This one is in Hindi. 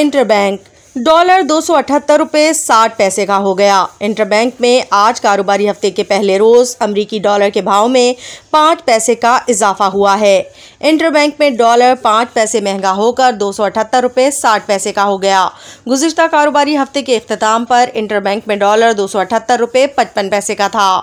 इंटरबैंक डॉलर दो सौ अठहत्तर रुपये साठ पैसे का हो गया इंटरबैंक में आज कारोबारी हफ्ते के पहले रोज़ अमरीकी डॉलर के भाव में पाँच पैसे का इजाफा हुआ है इंटरबैंक में डॉलर पाँच पैसे महंगा होकर दो सौ अठहत्तर रुपये साठ पैसे का हो गया गुजशत कारोबारी हफ्ते के अख्ताम पर इंटरबैंक में डॉलर दो सौ अठहत्तर रुपये पचपन पैसे का था